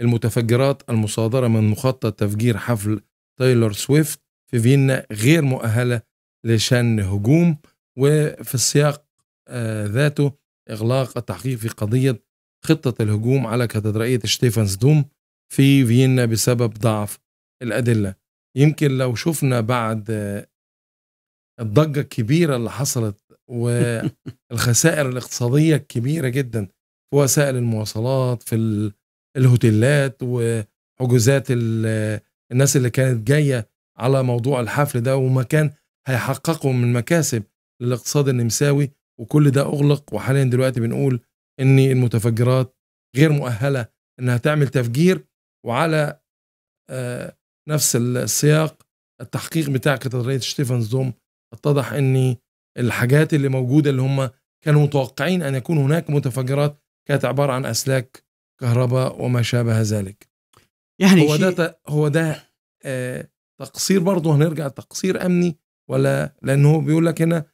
المتفجرات المصادرة من مخطط تفجير حفل تايلور سويفت في فيينا غير مؤهلة لشن هجوم وفي السياق آه، ذاته إغلاق التحقيق في قضية خطة الهجوم على كاتدرائية شتيفانس دوم في فيينا بسبب ضعف الأدلة يمكن لو شفنا بعد آه، الضجة الكبيرة اللي حصلت والخسائر الاقتصادية الكبيرة جدا في وسائل المواصلات في الهوتيلات وحجوزات الناس اللي كانت جايه على موضوع الحفل ده وما كان هيحققوا من مكاسب للاقتصاد النمساوي وكل ده اغلق وحاليا دلوقتي بنقول ان المتفجرات غير مؤهله انها تعمل تفجير وعلى آه، نفس السياق التحقيق بتاع كاتدرائيه شتيفنز دوم اتضح ان الحاجات اللي موجوده اللي هم كانوا متوقعين ان يكون هناك متفجرات كانت عباره عن اسلاك كهرباء وما شابه ذلك يعني هو ده هو ده آه تقصير برضه هنرجع تقصير امني ولا لانه بيقول لك هنا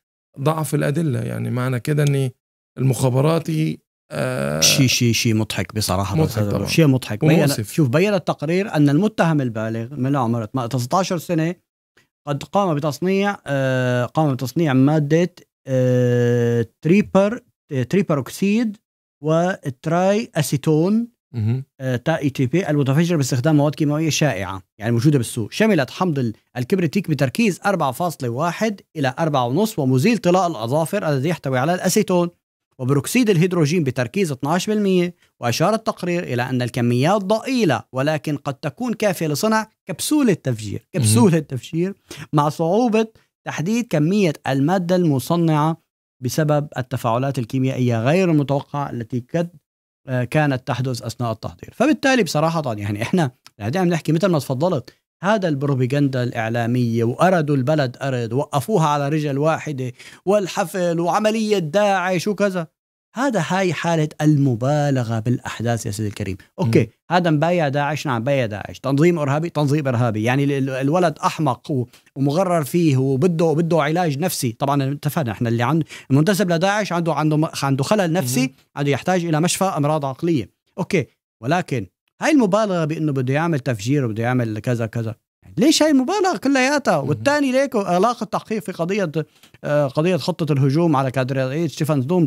ضعف الادله يعني معنى كده ان المخابراتي آه شيء شيء شيء مضحك بصراحه مضحك شيء مضحك بين شوف بين التقرير ان المتهم البالغ من عمر 19 سنه قد قام بتصنيع آه قام بتصنيع ماده آه تريبر تريبر اوكسيد والتراي اسيتون آه، تا اي تي بي المتفجر باستخدام مواد كيماويه شائعه يعني موجوده بالسوق شملت حمض الكبريتيك بتركيز 4.1 الى 4.5 ومزيل طلاء الاظافر الذي يحتوي على الاسيتون وبروكسيد الهيدروجين بتركيز 12% وأشار التقرير إلى أن الكميات ضئيلة ولكن قد تكون كافية لصنع كبسولة تفجير كبسولة تفجير مع صعوبة تحديد كمية المادة المصنعة بسبب التفاعلات الكيميائيه غير المتوقعه التي قد آه، كانت تحدث اثناء التحضير، فبالتالي بصراحه يعني احنا عم نحكي مثل ما تفضلت هذا البروباغندا الإعلامية وأردوا البلد أرد وقفوها على رجل واحدة والحفل وعملية داعش وكذا هذا هاي حالة المبالغة بالأحداث يا سيدي الكريم أوكي م. هذا مبايع داعش نعم مبايع داعش تنظيم إرهابي تنظيم إرهابي يعني الولد أحمق ومغرر فيه وبده بده علاج نفسي طبعا اتفقنا احنا اللي عنده المنتسب لداعش عنده عنده عنده خلل نفسي م. عنده يحتاج إلى مشفى أمراض عقلية أوكي ولكن هاي المبالغه بانه بده يعمل تفجير وبده يعمل كذا كذا ليش هاي المبالغه كلياتها والثاني ليكو علاقه التحقيق في قضيه آه، قضيه خطه الهجوم على كادريه ستيفن دوم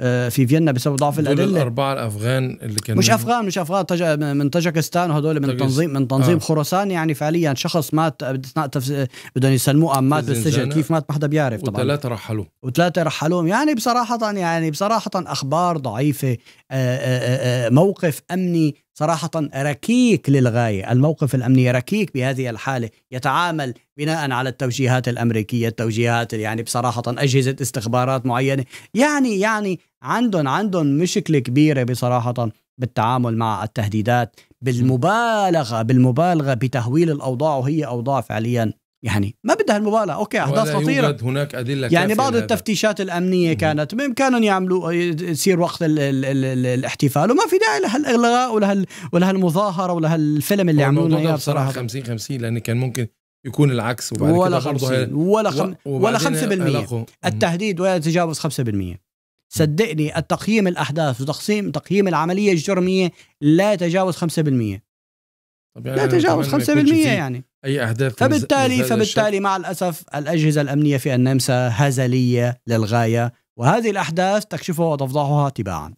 آه، في فيينا بسبب ضعف الادله الاربعه الافغان اللي كانوا مش افغان مش افغان تج... من طاجكستان وهدول من تنظيم من تنظيم آه. خراسان يعني فعليا شخص مات اثناء تفز... بدهم يسلموه ام مات بالسجن كيف مات ما حدا بيعرف طبعا وثلاثه رحلوا وثلاثه رحلوهم يعني بصراحه يعني بصراحه اخبار ضعيفه آآ آه، آآ آه، موقف امني صراحة ركيك للغاية الموقف الأمني ركيك بهذه الحالة يتعامل بناء على التوجيهات الأمريكية التوجيهات يعني بصراحة أجهزة استخبارات معينة يعني يعني عندهم عندهم مشكلة كبيرة بصراحة بالتعامل مع التهديدات بالمبالغة بالمبالغة بتهويل الأوضاع وهي أوضاع فعليا يعني ما بدها المبالاه اوكي احداث خطيره يوجد هناك ادله يعني بعض هذا. التفتيشات الامنيه كانت بامكانهم يعملوا يصير وقت الـ الـ الـ الـ الاحتفال وما في داعي لهالالغاء ولهال ولهالمظاهره ولهالفيلم اللي عملوه اياه بصراحه 50 50 لان كان ممكن يكون العكس وبعد ولا كده ولا خم... ولا 5% التهديد ولا يتجاوز 5% صدقني التقييم الاحداث وتقسيم تقييم العمليه الجرميه لا يتجاوز 5% طب يعني لا يتجاوز 5% يعني اي اهداف فبالتالي فبالتالي مع الاسف الاجهزه الامنيه في النمسا هزليه للغايه وهذه الاحداث تكشفها وتفضحها تباعا